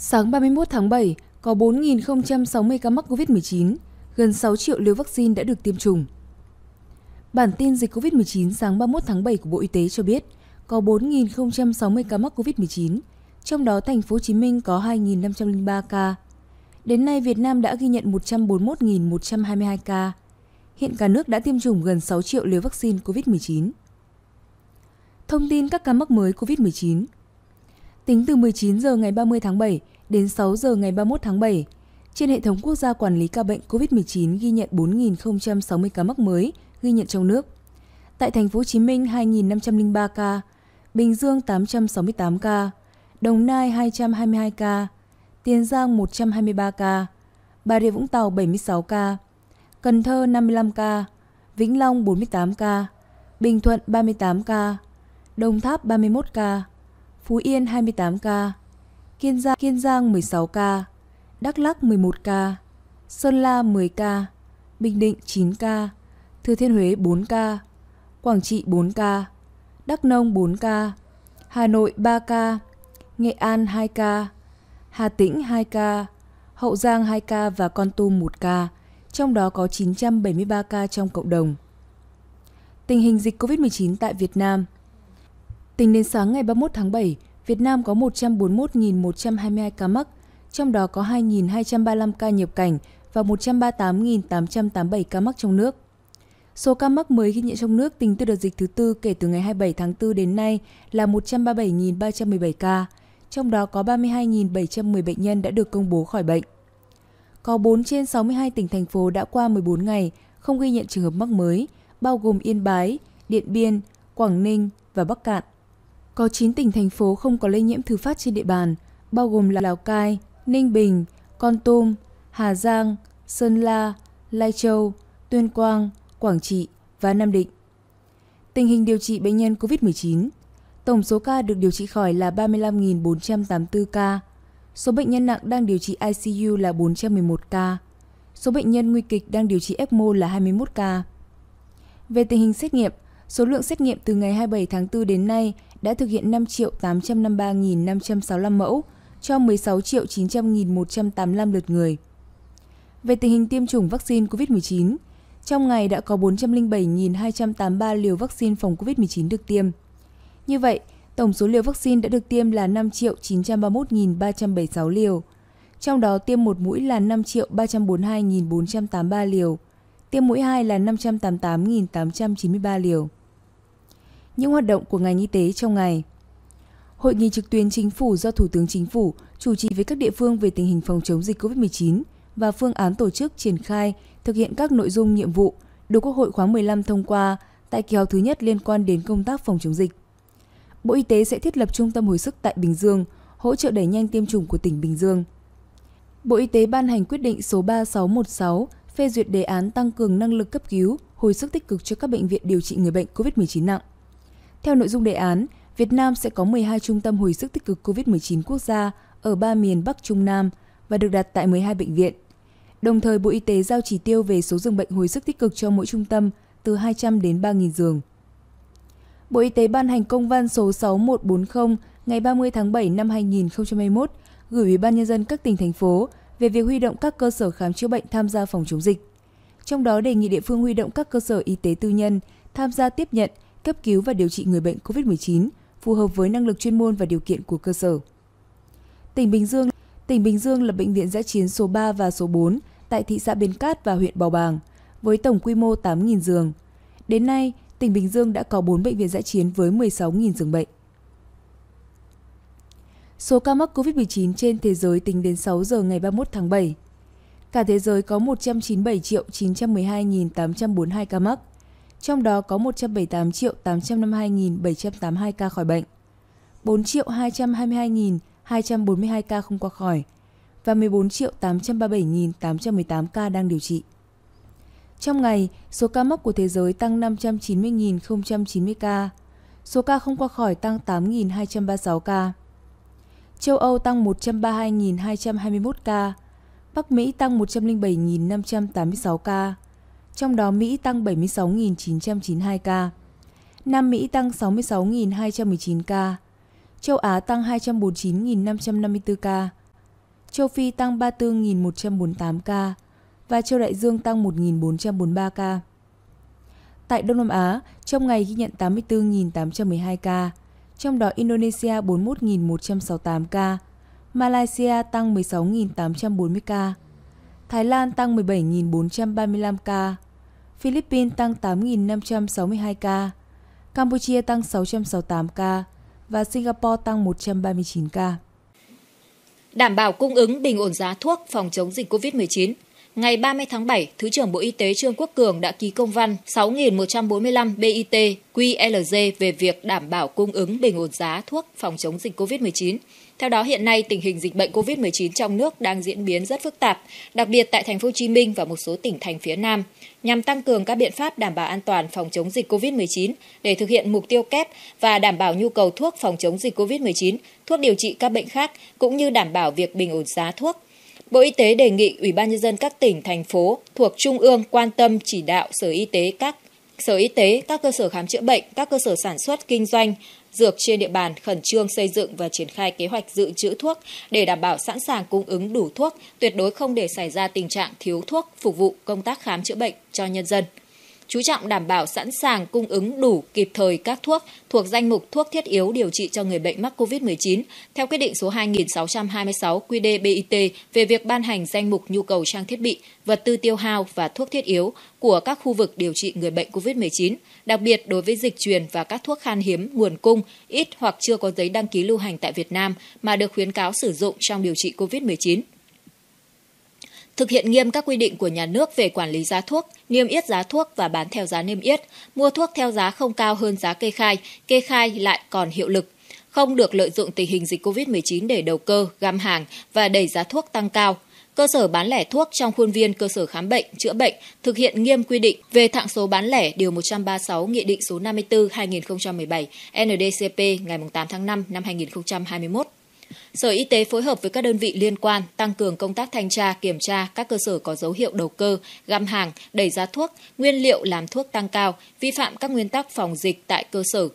Sáng 31 tháng 7, có 4.060 ca mắc COVID-19, gần 6 triệu liều vaccine đã được tiêm chủng. Bản tin dịch COVID-19 sáng 31 tháng 7 của Bộ Y tế cho biết có 4.060 ca mắc COVID-19, trong đó thành phố Hồ Chí Minh có 2.503 ca. Đến nay, Việt Nam đã ghi nhận 141.122 ca. Hiện cả nước đã tiêm chủng gần 6 triệu liều vaccine COVID-19. Thông tin các ca mắc mới COVID-19 Tính từ 19 giờ ngày 30 tháng 7 đến 6 giờ ngày 31 tháng 7, trên hệ thống quốc gia quản lý ca bệnh COVID-19 ghi nhận 4.060 ca mắc mới ghi nhận trong nước. Tại thành phố Hồ Chí Minh 2.503 ca, Bình Dương 868 ca, Đồng Nai 222 ca, Tiền Giang 123 ca, Bà Rịa Vũng Tàu 76 ca, Cần Thơ 55 ca, Vĩnh Long 48 ca, Bình Thuận 38 ca, Đồng Tháp 31 ca, Phú Yên 28 ca, Kiên Giang, Kiên Giang 16 ca, Đắk Lắc 11 ca, Sơn La 10 ca, Bình Định 9 ca, Thừa Thiên Huế 4 ca, Quảng Trị 4 ca, Đắk Nông 4 ca, Hà Nội 3 ca, Nghệ An 2 ca, Hà Tĩnh 2 ca, Hậu Giang 2 ca và Con Tum 1 ca, trong đó có 973 ca trong cộng đồng. Tình hình dịch COVID-19 tại Việt Nam – Tính đến sáng ngày 31 tháng 7, Việt Nam có 141.122 ca mắc, trong đó có 2.235 ca nhập cảnh và 138.887 ca mắc trong nước. Số ca mắc mới ghi nhận trong nước tính từ đợt dịch thứ tư kể từ ngày 27 tháng 4 đến nay là 137.317 ca, trong đó có 32.710 bệnh nhân đã được công bố khỏi bệnh. Có 4 trên 62 tỉnh thành phố đã qua 14 ngày không ghi nhận trường hợp mắc mới, bao gồm Yên Bái, Điện Biên, Quảng Ninh và Bắc Cạn. Có 9 tỉnh thành phố không có lây nhiễm thứ phát trên địa bàn, bao gồm là Lào Cai, Ninh Bình, Con Tum, Hà Giang, Sơn La, Lai Châu, Tuyên Quang, Quảng Trị và Nam Định. Tình hình điều trị bệnh nhân COVID-19 Tổng số ca được điều trị khỏi là 35.484 ca. Số bệnh nhân nặng đang điều trị ICU là 411 ca. Số bệnh nhân nguy kịch đang điều trị ECMO là 21 ca. Về tình hình xét nghiệm, số lượng xét nghiệm từ ngày 27 tháng 4 đến nay đã thực hiện 5.853.565 mẫu cho 16.900.185 lượt người. Về tình hình tiêm chủng vaccine COVID-19, trong ngày đã có 407.283 liều vaccine phòng COVID-19 được tiêm. Như vậy, tổng số liều vaccine đã được tiêm là 5.931.376 liều, trong đó tiêm một mũi là 5.342.483 liều, tiêm mũi 2 là 588.893 liều những hoạt động của ngành y tế trong ngày. Hội nghị trực tuyến chính phủ do Thủ tướng Chính phủ chủ trì với các địa phương về tình hình phòng chống dịch COVID-19 và phương án tổ chức triển khai thực hiện các nội dung nhiệm vụ được Quốc hội khóa 15 thông qua tại kỳ họp thứ nhất liên quan đến công tác phòng chống dịch. Bộ Y tế sẽ thiết lập trung tâm hồi sức tại Bình Dương, hỗ trợ đẩy nhanh tiêm chủng của tỉnh Bình Dương. Bộ Y tế ban hành quyết định số 3616 phê duyệt đề án tăng cường năng lực cấp cứu, hồi sức tích cực cho các bệnh viện điều trị người bệnh COVID-19 nặng. Theo nội dung đề án, Việt Nam sẽ có 12 trung tâm hồi sức tích cực COVID-19 quốc gia ở ba miền Bắc Trung Nam và được đặt tại 12 bệnh viện. Đồng thời, Bộ Y tế giao chỉ tiêu về số giường bệnh hồi sức tích cực cho mỗi trung tâm từ 200 đến 3.000 giường. Bộ Y tế ban hành công văn số 6140 ngày 30 tháng 7 năm 2021 gửi Ủy ban nhân dân các tỉnh thành phố về việc huy động các cơ sở khám chữa bệnh tham gia phòng chống dịch. Trong đó đề nghị địa phương huy động các cơ sở y tế tư nhân tham gia tiếp nhận, cấp cứu và điều trị người bệnh COVID-19 phù hợp với năng lực chuyên môn và điều kiện của cơ sở. Tỉnh Bình Dương Tỉnh Bình Dương là bệnh viện giã chiến số 3 và số 4 tại thị xã Bến Cát và huyện Bào Bàng, với tổng quy mô 8.000 giường. Đến nay, tỉnh Bình Dương đã có 4 bệnh viện giã chiến với 16.000 giường bệnh. Số ca mắc COVID-19 trên thế giới tính đến 6 giờ ngày 31 tháng 7. Cả thế giới có 197 912.842 ca mắc, trong đó có 178 triệu 852.782 ca khỏi bệnh, 4 triệu 222.242 ca không qua khỏi và 14 triệu 837.818 ca đang điều trị. Trong ngày, số ca mắc của thế giới tăng 590.090 ca, số ca không qua khỏi tăng 8.236 ca. Châu Âu tăng 132.221 ca, Bắc Mỹ tăng 107.586 ca, trong đó Mỹ tăng 76.992 ca, Nam Mỹ tăng 66.219 ca, châu Á tăng 249.554 ca, châu Phi tăng 34.148 ca và châu Đại Dương tăng 1.443 ca. Tại Đông Nam Á, trong ngày ghi nhận 84.812 ca, trong đó Indonesia 41.168 ca, Malaysia tăng 16.840 ca, Thái Lan tăng 17.435 ca, Philippines tăng 8.562 ca, Campuchia tăng 668 ca và Singapore tăng 139 ca. Đảm bảo cung ứng bình ổn giá thuốc phòng chống dịch COVID-19, Ngày 30 tháng 7, Thứ trưởng Bộ Y tế Trương Quốc Cường đã ký công văn 6145 BIT QLG về việc đảm bảo cung ứng bình ổn giá thuốc phòng chống dịch COVID-19. Theo đó, hiện nay tình hình dịch bệnh COVID-19 trong nước đang diễn biến rất phức tạp, đặc biệt tại thành phố Hồ Chí Minh và một số tỉnh thành phía Nam, nhằm tăng cường các biện pháp đảm bảo an toàn phòng chống dịch COVID-19 để thực hiện mục tiêu kép và đảm bảo nhu cầu thuốc phòng chống dịch COVID-19, thuốc điều trị các bệnh khác cũng như đảm bảo việc bình ổn giá thuốc Bộ Y tế đề nghị Ủy ban nhân dân các tỉnh thành phố thuộc trung ương quan tâm chỉ đạo Sở Y tế các Sở Y tế, các cơ sở khám chữa bệnh, các cơ sở sản xuất kinh doanh dược trên địa bàn khẩn trương xây dựng và triển khai kế hoạch dự trữ thuốc để đảm bảo sẵn sàng cung ứng đủ thuốc, tuyệt đối không để xảy ra tình trạng thiếu thuốc phục vụ công tác khám chữa bệnh cho nhân dân chú trọng đảm bảo sẵn sàng cung ứng đủ kịp thời các thuốc thuộc danh mục thuốc thiết yếu điều trị cho người bệnh mắc COVID-19 theo quyết định số 2626 QĐ-BIT về việc ban hành danh mục nhu cầu trang thiết bị, vật tư tiêu hao và thuốc thiết yếu của các khu vực điều trị người bệnh COVID-19, đặc biệt đối với dịch truyền và các thuốc khan hiếm nguồn cung ít hoặc chưa có giấy đăng ký lưu hành tại Việt Nam mà được khuyến cáo sử dụng trong điều trị COVID-19 thực hiện nghiêm các quy định của nhà nước về quản lý giá thuốc, niêm yết giá thuốc và bán theo giá niêm yết, mua thuốc theo giá không cao hơn giá kê khai, kê khai lại còn hiệu lực không được lợi dụng tình hình dịch COVID-19 để đầu cơ, găm hàng và đẩy giá thuốc tăng cao. Cơ sở bán lẻ thuốc trong khuôn viên cơ sở khám bệnh, chữa bệnh thực hiện nghiêm quy định về thạng số bán lẻ điều 136 Nghị định số 54/2017 NDCP ngày 8 tháng 5 năm 2021. Sở Y tế phối hợp với các đơn vị liên quan tăng cường công tác thanh tra, kiểm tra các cơ sở có dấu hiệu đầu cơ, găm hàng, đẩy giá thuốc, nguyên liệu làm thuốc tăng cao, vi phạm các nguyên tắc phòng dịch tại cơ sở,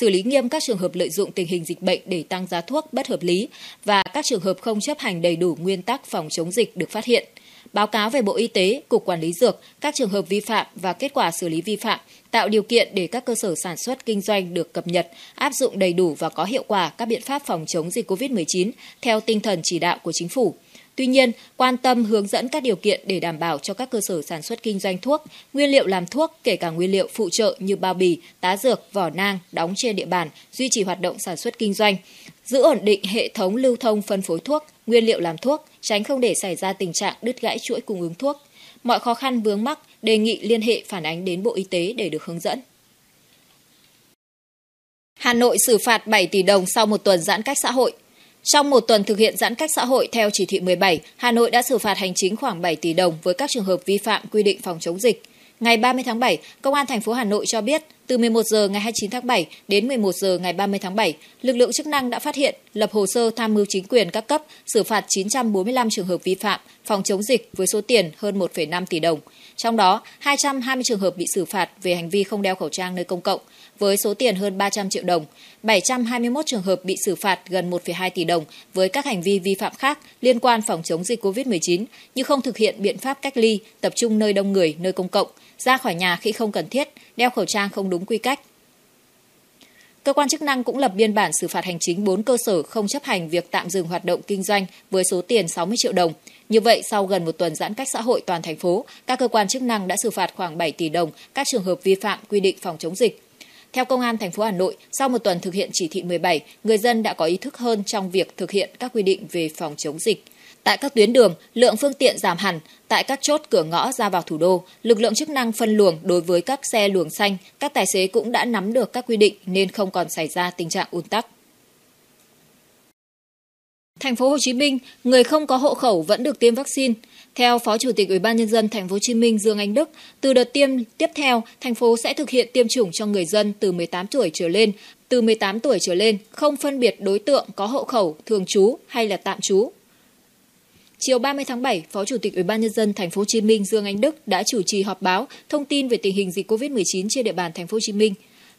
xử lý nghiêm các trường hợp lợi dụng tình hình dịch bệnh để tăng giá thuốc bất hợp lý và các trường hợp không chấp hành đầy đủ nguyên tắc phòng chống dịch được phát hiện – báo cáo về Bộ Y tế, Cục Quản lý Dược, các trường hợp vi phạm và kết quả xử lý vi phạm, tạo điều kiện để các cơ sở sản xuất kinh doanh được cập nhật, áp dụng đầy đủ và có hiệu quả các biện pháp phòng chống dịch COVID-19 theo tinh thần chỉ đạo của chính phủ. Tuy nhiên, quan tâm hướng dẫn các điều kiện để đảm bảo cho các cơ sở sản xuất kinh doanh thuốc, nguyên liệu làm thuốc, kể cả nguyên liệu phụ trợ như bao bì, tá dược, vỏ nang đóng trên địa bàn duy trì hoạt động sản xuất kinh doanh, giữ ổn định hệ thống lưu thông phân phối thuốc, nguyên liệu làm thuốc, tránh không để xảy ra tình trạng đứt gãy chuỗi cung ứng thuốc. Mọi khó khăn vướng mắc đề nghị liên hệ phản ánh đến Bộ Y tế để được hướng dẫn. Hà Nội xử phạt 7 tỷ đồng sau một tuần giãn cách xã hội. Trong một tuần thực hiện giãn cách xã hội theo chỉ thị 17, Hà Nội đã xử phạt hành chính khoảng 7 tỷ đồng với các trường hợp vi phạm quy định phòng chống dịch. Ngày 30 tháng 7, Công an thành phố Hà Nội cho biết, từ 11 giờ ngày 29 tháng 7 đến 11 giờ ngày 30 tháng 7, lực lượng chức năng đã phát hiện, lập hồ sơ tham mưu chính quyền các cấp, xử phạt 945 trường hợp vi phạm phòng chống dịch với số tiền hơn 1,5 tỷ đồng. Trong đó, 220 trường hợp bị xử phạt về hành vi không đeo khẩu trang nơi công cộng với số tiền hơn 300 triệu đồng, 721 trường hợp bị xử phạt gần 1,2 tỷ đồng với các hành vi vi phạm khác liên quan phòng chống dịch COVID-19 như không thực hiện biện pháp cách ly, tập trung nơi đông người, nơi công cộng, ra khỏi nhà khi không cần thiết, đeo khẩu trang không đúng quy cách. Cơ quan chức năng cũng lập biên bản xử phạt hành chính 4 cơ sở không chấp hành việc tạm dừng hoạt động kinh doanh với số tiền 60 triệu đồng. Như vậy, sau gần một tuần giãn cách xã hội toàn thành phố, các cơ quan chức năng đã xử phạt khoảng 7 tỷ đồng các trường hợp vi phạm quy định phòng chống dịch theo Công an thành phố Hà Nội, sau một tuần thực hiện chỉ thị 17, người dân đã có ý thức hơn trong việc thực hiện các quy định về phòng chống dịch. Tại các tuyến đường, lượng phương tiện giảm hẳn, tại các chốt cửa ngõ ra vào thủ đô, lực lượng chức năng phân luồng đối với các xe luồng xanh, các tài xế cũng đã nắm được các quy định nên không còn xảy ra tình trạng ùn tắc. Thành phố Hồ Chí Minh, người không có hộ khẩu vẫn được tiêm vaccine. Theo Phó Chủ tịch Ủy ban nhân dân Thành phố Hồ Chí Minh Dương Anh Đức, từ đợt tiêm tiếp theo, thành phố sẽ thực hiện tiêm chủng cho người dân từ 18 tuổi trở lên, từ 18 tuổi trở lên, không phân biệt đối tượng có hộ khẩu, thường trú hay là tạm trú. Chiều 30 tháng 7, Phó Chủ tịch Ủy ban nhân dân Thành phố Hồ Chí Minh Dương Anh Đức đã chủ trì họp báo thông tin về tình hình dịch COVID-19 trên địa bàn Thành phố Hồ Chí Minh.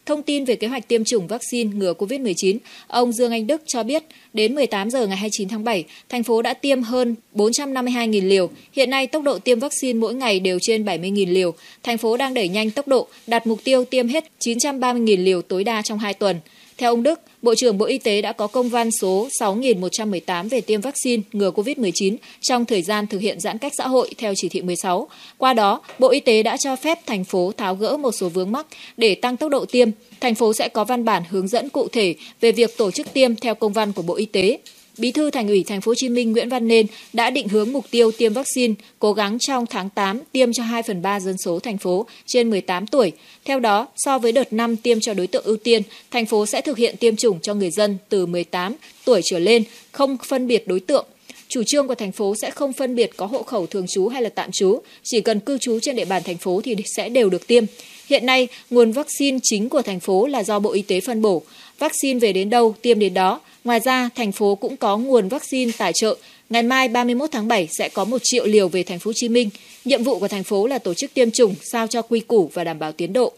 Thông tin về kế hoạch tiêm chủng vaccine ngừa COVID-19, ông Dương Anh Đức cho biết đến 18 giờ ngày 29 tháng 7, thành phố đã tiêm hơn 452.000 liều. Hiện nay, tốc độ tiêm vaccine mỗi ngày đều trên 70.000 liều. Thành phố đang đẩy nhanh tốc độ, đạt mục tiêu tiêm hết 930.000 liều tối đa trong 2 tuần. Theo ông Đức, Bộ trưởng Bộ Y tế đã có công văn số 6.118 về tiêm vaccine ngừa COVID-19 trong thời gian thực hiện giãn cách xã hội theo chỉ thị 16. Qua đó, Bộ Y tế đã cho phép thành phố tháo gỡ một số vướng mắc để tăng tốc độ tiêm. Thành phố sẽ có văn bản hướng dẫn cụ thể về việc tổ chức tiêm theo công văn của Bộ Y tế. Bí thư Thành ủy Thành phố Hồ Chí Minh Nguyễn Văn Nên đã định hướng mục tiêu tiêm vaccine, cố gắng trong tháng 8 tiêm cho 2 phần 3 dân số thành phố trên 18 tuổi. Theo đó, so với đợt 5 tiêm cho đối tượng ưu tiên, thành phố sẽ thực hiện tiêm chủng cho người dân từ 18 tuổi trở lên, không phân biệt đối tượng Chủ trương của thành phố sẽ không phân biệt có hộ khẩu thường trú hay là tạm trú, chỉ cần cư trú trên địa bàn thành phố thì sẽ đều được tiêm. Hiện nay, nguồn vaccine chính của thành phố là do Bộ Y tế phân bổ. Vaccine về đến đâu, tiêm đến đó. Ngoài ra, thành phố cũng có nguồn vaccine tài trợ. Ngày mai 31 tháng 7 sẽ có 1 triệu liều về thành phố Hồ Chí Minh. Nhiệm vụ của thành phố là tổ chức tiêm chủng sao cho quy củ và đảm bảo tiến độ.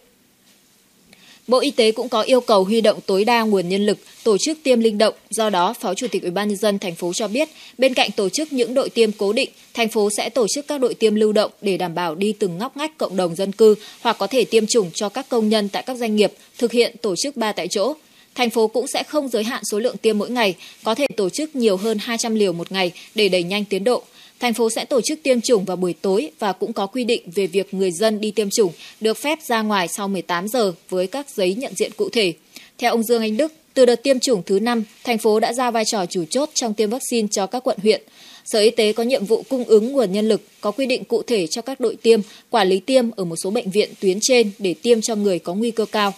Bộ Y tế cũng có yêu cầu huy động tối đa nguồn nhân lực, tổ chức tiêm linh động. Do đó, Phó Chủ tịch Ủy ban nhân dân thành phố cho biết, bên cạnh tổ chức những đội tiêm cố định, thành phố sẽ tổ chức các đội tiêm lưu động để đảm bảo đi từng ngóc ngách cộng đồng dân cư hoặc có thể tiêm chủng cho các công nhân tại các doanh nghiệp, thực hiện tổ chức ba tại chỗ. Thành phố cũng sẽ không giới hạn số lượng tiêm mỗi ngày, có thể tổ chức nhiều hơn 200 liều một ngày để đẩy nhanh tiến độ. Thành phố sẽ tổ chức tiêm chủng vào buổi tối và cũng có quy định về việc người dân đi tiêm chủng được phép ra ngoài sau 18 giờ với các giấy nhận diện cụ thể. Theo ông Dương Anh Đức, từ đợt tiêm chủng thứ 5, thành phố đã ra vai trò chủ chốt trong tiêm vaccine cho các quận huyện. Sở Y tế có nhiệm vụ cung ứng nguồn nhân lực, có quy định cụ thể cho các đội tiêm, quản lý tiêm ở một số bệnh viện tuyến trên để tiêm cho người có nguy cơ cao.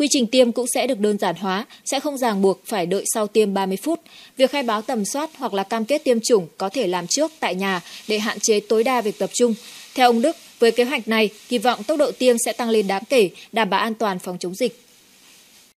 Quy trình tiêm cũng sẽ được đơn giản hóa, sẽ không ràng buộc phải đợi sau tiêm 30 phút. Việc khai báo tầm soát hoặc là cam kết tiêm chủng có thể làm trước tại nhà để hạn chế tối đa việc tập trung. Theo ông Đức, với kế hoạch này, kỳ vọng tốc độ tiêm sẽ tăng lên đáng kể, đảm bảo an toàn phòng chống dịch.